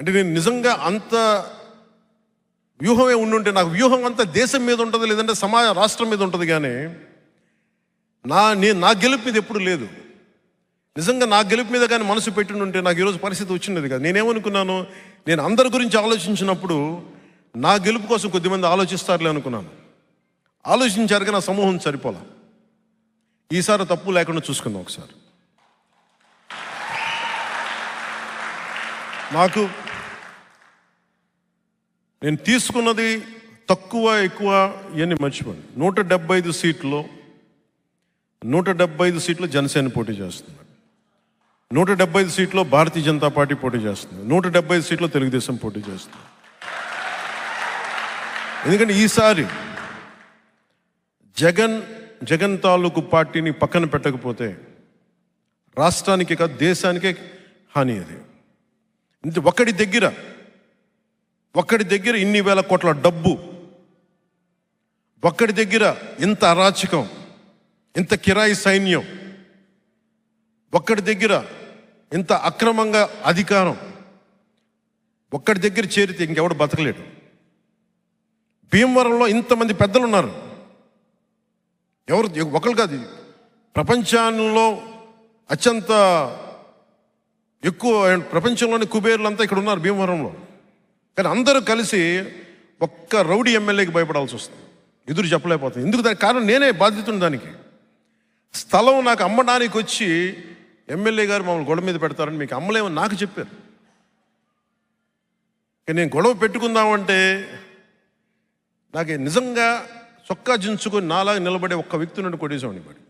అంటే నేను నిజంగా అంత వ్యూహమే ఉండుంటే నాకు వ్యూహం అంతా దేశం మీద ఉంటుంది లేదంటే సమాజ రాష్ట్రం మీద ఉంటుంది కానీ నా నేను నా గెలుపు మీద ఎప్పుడు లేదు నిజంగా నా గెలుపు మీద కానీ మనసు పెట్టి ఉంటే నాకు ఈరోజు పరిస్థితి వచ్చినది కదా నేనేమనుకున్నాను నేను అందరి గురించి ఆలోచించినప్పుడు నా గెలుపు కోసం కొద్దిమంది ఆలోచిస్తారులే అనుకున్నాను ఆలోచించారుగా నా సమూహం సరిపోలా ఈసారి తప్పు లేకుండా చూసుకుందాం ఒకసారి నాకు నేను తీసుకున్నది తక్కువ ఎక్కువ ఇవన్నీ మర్చిపోయింది నూట డెబ్బై ఐదు సీట్లు నూట డెబ్బై ఐదు సీట్లు జనసేన పోటీ చేస్తుంది నూట డెబ్బై ఐదు సీట్లు భారతీయ జనతా పార్టీ పోటీ చేస్తుంది నూట డెబ్బై ఐదు సీట్లు తెలుగుదేశం పోటీ చేస్తుంది ఎందుకంటే ఈసారి జగన్ జగన్ తాలూకు పార్టీని పక్కన పెట్టకపోతే రాష్ట్రానికి కాదు దేశానికే హాని అది ఇంత ఒకటి దగ్గర ఒక్కడి దగ్గర ఇన్ని వేల కోట్ల డబ్బు ఒక్కడి దగ్గర ఇంత అరాచకం ఇంత కిరాయి సైన్యం ఒక్కడి దగ్గర ఇంత అక్రమంగా అధికారం ఒక్కడి దగ్గర చేరితే ఇంకెవడు బతకలేడు భీమవరంలో ఇంతమంది పెద్దలు ఉన్నారు ఎవరు ఒకరు కాదు ప్రపంచంలో అత్యంత ఎక్కువ ప్రపంచంలోని కుబేరులంతా ఇక్కడ ఉన్నారు భీమవరంలో కానీ అందరూ కలిసి ఒక్క రౌడీ ఎమ్మెల్యేకి భయపడాల్సి వస్తుంది ఎదురు చెప్పలేకపోతుంది ఎందుకు దానికి కారణం నేనే బాధ్యతను దానికి స్థలం నాకు అమ్మడానికి వచ్చి ఎమ్మెల్యే గారు మమ్మల్ని గొడవ మీద పెడతారని మీకు అమ్మలేమో నాకు చెప్పారు నేను గొడవ పెట్టుకుందామంటే నాకు నిజంగా చొక్కా జించుకొని నాలాగా నిలబడే ఒక్క వ్యక్తి నుండి కొట్టేసామని పాటి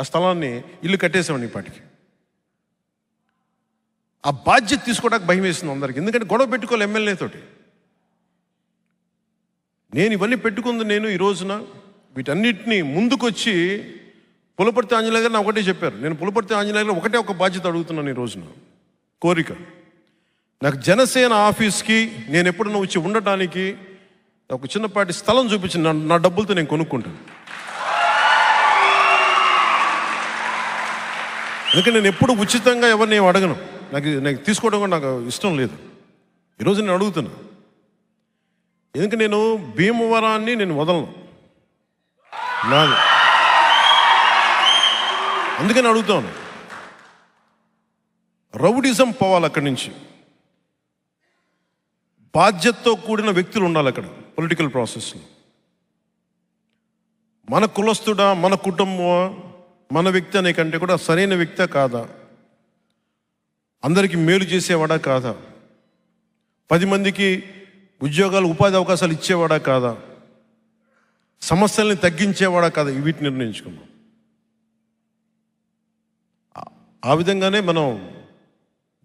ఆ స్థలాన్ని ఇల్లు కట్టేసామని ఇప్పటికి ఆ బాధ్యత తీసుకోవడానికి భయం వేసింది అందరికి ఎందుకంటే గొడవ పెట్టుకోవాలి తోటి నేను ఇవన్నీ పెట్టుకుంది నేను ఈ రోజున వీటన్నిటినీ ముందుకొచ్చి పులపర్తి ఆంజనేయ గారు నా ఒకటే చెప్పారు నేను పులపర్తి ఆంజనేయ ఒకటే ఒక బాధ్యత అడుగుతున్నాను ఈ రోజున కోరిక నాకు జనసేన ఆఫీస్కి నేను ఎప్పుడన్నా వచ్చి ఉండటానికి ఒక చిన్నపాటి స్థలం చూపించి నా నా డబ్బులతో నేను కొనుక్కుంటాను ఎందుకంటే నేను ఎప్పుడు ఉచితంగా ఎవరిని అడగను నాకు నాకు తీసుకోవడం కూడా నాకు ఇష్టం లేదు ఈరోజు నేను అడుగుతున్నా ఎందుకు నేను భీమవరాన్ని నేను వదలను నాది అందుకని అడుగుతాను రౌడిజం పోవాలి అక్కడి నుంచి బాధ్యతతో కూడిన వ్యక్తులు ఉండాలి అక్కడ పొలిటికల్ ప్రాసెస్లో మన కులస్తుడా మన కుటుంబం మన వ్యక్తి అనే కంటే కూడా సరైన వ్యక్తే కాదా అందరికీ మేలు చేసేవాడా కాదా పది మందికి ఉద్యోగాలు ఉపాధి అవకాశాలు ఇచ్చేవాడా కాదా సమస్యల్ని తగ్గించేవాడా కాదా వీటిని నిర్ణయించుకున్నాం ఆ విధంగానే మనం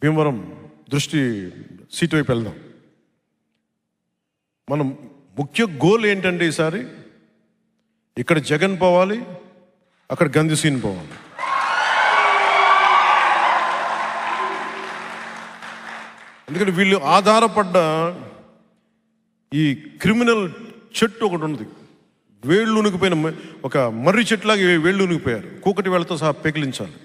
భీమవరం దృష్టి సీటు వైపు వెళ్దాం మనం ముఖ్య గోల్ ఏంటంటే ఈసారి ఇక్కడ జగన్ పోవాలి అక్కడ గంధి సీన్ పోవాలి ఎందుకంటే వీళ్ళు ఆధారపడ్డ ఈ క్రిమినల్ చెట్టు ఒకటి ఉన్నది వేళ్ళు ఉనికిపోయిన ఒక మర్రి చెట్టులాగా వేళ్ళు ఉనికిపోయారు కూకటి వేళ్ళతో సహా పెకిలించాలి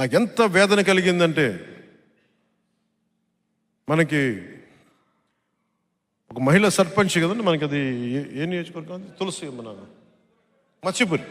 నాకు ఎంత వేదన కలిగిందంటే మనకి ఒక మహిళ సర్పంచ్ కదండి మనకి అది ఏ నియోజకవర్గం తులసి మన మత్స్యపురి